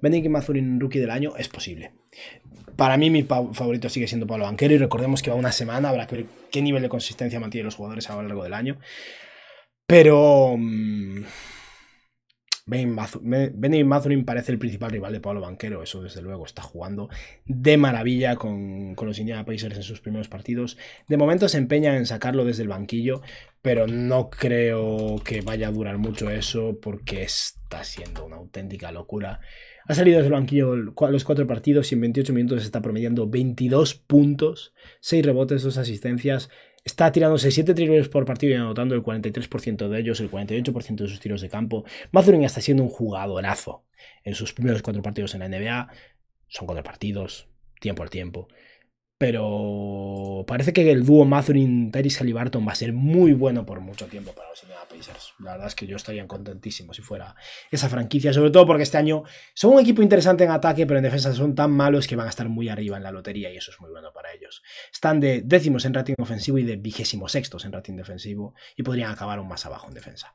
Benedict Mazurin rookie del año es posible. Para mí mi favorito sigue siendo Pablo Banquero y recordemos que va una semana, habrá que ver qué nivel de consistencia mantienen los jugadores a lo largo del año. Pero... Mm, Benny Mazurin parece el principal rival de Pablo Banquero, eso desde luego está jugando de maravilla con, los Indiana Pacers en sus primeros partidos. De momento se empeña en sacarlo desde el banquillo, pero no creo que vaya a durar mucho eso porque está siendo una auténtica locura. Ha salido desde el banquillo los cuatro partidos y en 28 minutos está promediando 22 puntos, 6 rebotes, 2 asistencias está tirándose 7 tiros por partido y anotando el 43% de ellos, el 48% de sus tiros de campo. ya está siendo un jugadorazo en sus primeros cuatro partidos en la NBA. Son cuatro partidos, tiempo al tiempo. Pero parece que el dúo Mazurin Terry Halliburton va a ser muy bueno por mucho tiempo para los Indiana Pacers. La verdad es que yo estaría contentísimo si fuera esa franquicia, sobre todo porque este año son un equipo interesante en ataque, pero en defensa son tan malos que van a estar muy arriba en la lotería y eso es muy bueno para ellos. Están de décimos en rating ofensivo y de vigésimos sextos en rating defensivo y podrían acabar aún más abajo en defensa.